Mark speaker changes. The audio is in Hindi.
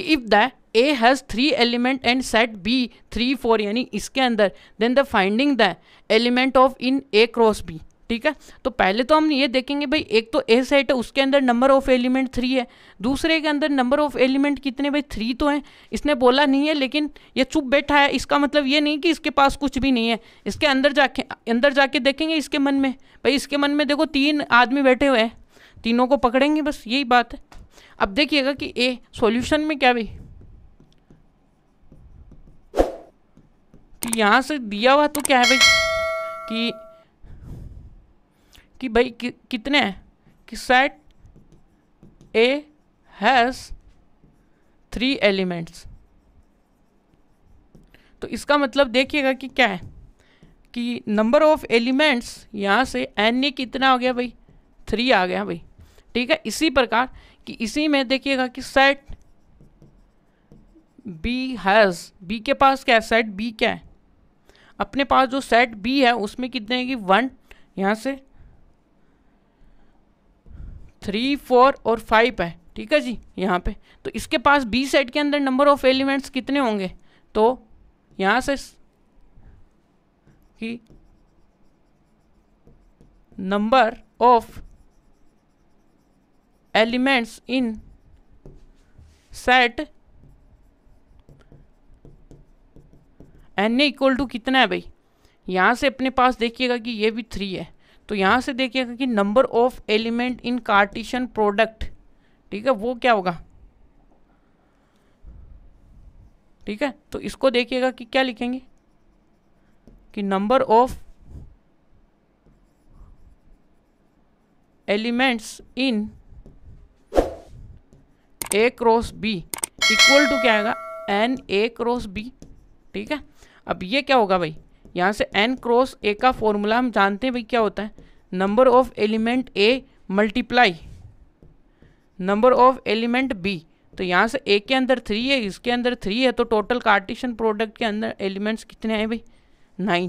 Speaker 1: कि if the A has three element and set B three four यानी इसके अंदर then the finding the element of in A cross B ठीक है तो पहले तो हम ये देखेंगे भाई एक तो ए सेट है उसके अंदर नंबर ऑफ एलिमेंट थ्री है दूसरे के अंदर नंबर ऑफ एलिमेंट कितने भाई थ्री तो हैं इसने बोला नहीं है लेकिन ये चुप बैठा है इसका मतलब ये नहीं कि इसके पास कुछ भी नहीं है इसके अंदर जाके अंदर जाके देखेंगे इसके मन में भाई इसके मन में देखो तीन आदमी बैठे हुए हैं तीनों को पकड़ेंगे बस यही बात है अब देखिएगा कि ए सॉल्यूशन में क्या भाई तो यहां से दिया हुआ तो क्या है भाई कि कि भाई कि, कितने हैं कि set A has three elements तो इसका मतलब देखिएगा कि क्या है कि नंबर ऑफ एलिमेंट्स यहाँ से एन ए कितना हो गया भाई थ्री आ गया भाई ठीक है इसी प्रकार कि इसी में देखिएगा कि सेट बी हैज़ बी के पास क्या है सेट बी क्या है अपने पास जो सेट बी है उसमें कितने हैं कि वन यहाँ से थ्री फोर और फाइव है ठीक है जी यहाँ पे तो इसके पास बी सेट के अंदर नंबर ऑफ एलिमेंट्स कितने होंगे तो यहाँ से कि number of elements in set N equal to कितना है भाई यहाँ से अपने पास देखिएगा कि ये भी थ्री है तो यहाँ से देखिएगा कि number of element in Cartesian product ठीक है वो क्या होगा ठीक है तो इसको देखिएगा कि क्या लिखेंगे कि number of elements in A cross B equal to क्या आएगा एन ए क्रॉस बी ठीक है अब ये क्या होगा भाई यहाँ से एन क्रॉस ए का फॉर्मूला हम जानते हैं भाई क्या होता है number of element A multiply number of element B तो यहाँ से ए के अंदर थ्री है इसके अंदर थ्री है तो टोटल कार्टिशन प्रोडक्ट के अंदर एलिमेंट्स कितने हैं भाई नाइन